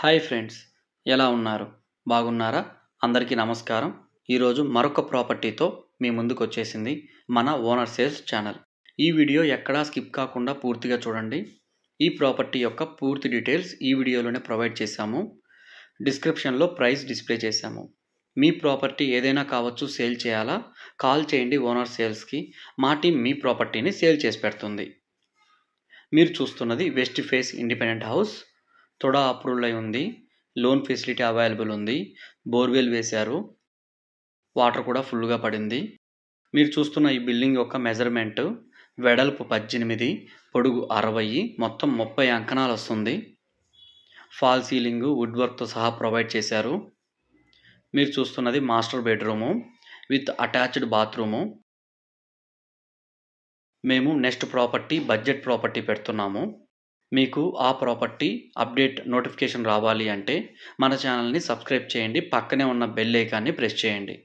hi friends ఎలా ఉన్నారు బాగున్నారా అందరికీ నమస్కారం ఈరోజు మరొక ప్రాపర్టీతో మీ ముందుకు వచ్చేసింది మన ఓనర్ సేల్స్ ఛానల్ ఈ వీడియో ఎక్కడా స్కిప్ కాకుండా పూర్తిగా చూడండి ఈ ప్రాపర్టీ యొక్క పూర్తి డీటెయిల్స్ ఈ వీడియోలోనే ప్రొవైడ్ చేశాము డిస్క్రిప్షన్లో ప్రైస్ డిస్ప్లే చేశాము మీ ప్రాపర్టీ ఏదైనా కావచ్చు సేల్ చేయాలా కాల్ చేయండి ఓనర్ సేల్స్కి మా టీం మీ ప్రాపర్టీని సేల్ చేసి పెడుతుంది మీరు చూస్తున్నది వెస్ట్ ఫేస్ ఇండిపెండెంట్ హౌస్ తొడ అప్రూవల్ అయి ఉంది లోన్ ఫెసిలిటీ అవైలబుల్ ఉంది బోర్వెల్ వేశారు వాటర్ కూడా ఫుల్గా పడింది మీరు చూస్తున్న ఈ బిల్డింగ్ యొక్క మెజర్మెంట్ వెడల్పు పద్దెనిమిది పొడుగు అరవై మొత్తం ముప్పై అంకణాలు వస్తుంది ఫాల్ సీలింగ్ వుడ్ వర్క్తో సహా ప్రొవైడ్ చేశారు మీరు చూస్తున్నది master bedroom with attached bathroom మేము నెక్స్ట్ ప్రాపర్టీ బడ్జెట్ ప్రాపర్టీ పెడుతున్నాము మీకు ఆ ప్రాపర్టీ అప్డేట్ నోటిఫికేషన్ రావాలి అంటే మన ఛానల్ని సబ్స్క్రైబ్ చేయండి పక్కనే ఉన్న బెల్ ఐకాన్ని ప్రెస్ చేయండి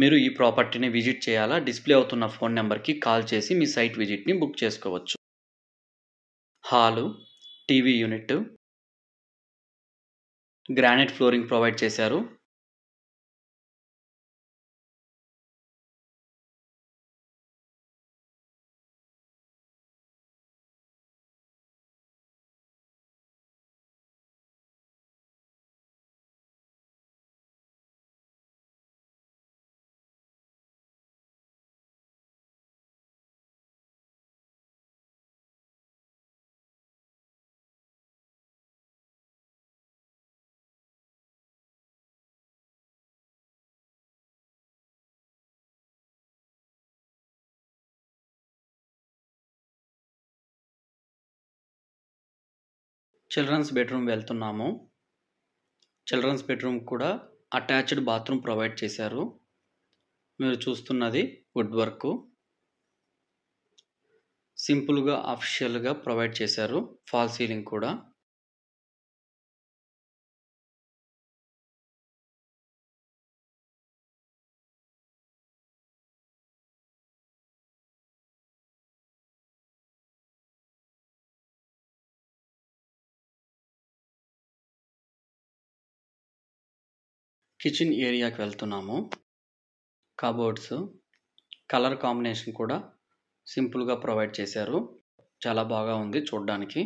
మీరు ఈ ప్రాపర్టీని విజిట్ చేయాలా డిస్ప్లే అవుతున్న ఫోన్ నెంబర్కి కాల్ చేసి మీ సైట్ విజిట్ని బుక్ చేసుకోవచ్చు hall TV unit granite flooring provide చేశారు చిల్డ్రన్స్ బెడ్రూమ్ వెళ్తున్నాము చిల్డ్రన్స్ బెడ్రూమ్ కూడా అటాచ్డ్ బాత్రూమ్ ప్రొవైడ్ చేశారు మీరు చూస్తున్నది వుడ్ వర్క్ సింపుల్గా ఆఫిషియల్గా ప్రొవైడ్ చేశారు ఫాల్ సీలింగ్ కూడా కిచెన్ ఏరియాకి వెళ్తున్నాము కబోర్డ్స్ కలర్ కాంబినేషన్ కూడా సింపుల్గా ప్రొవైడ్ చేశారు చాలా బాగా ఉంది చూడ్డానికి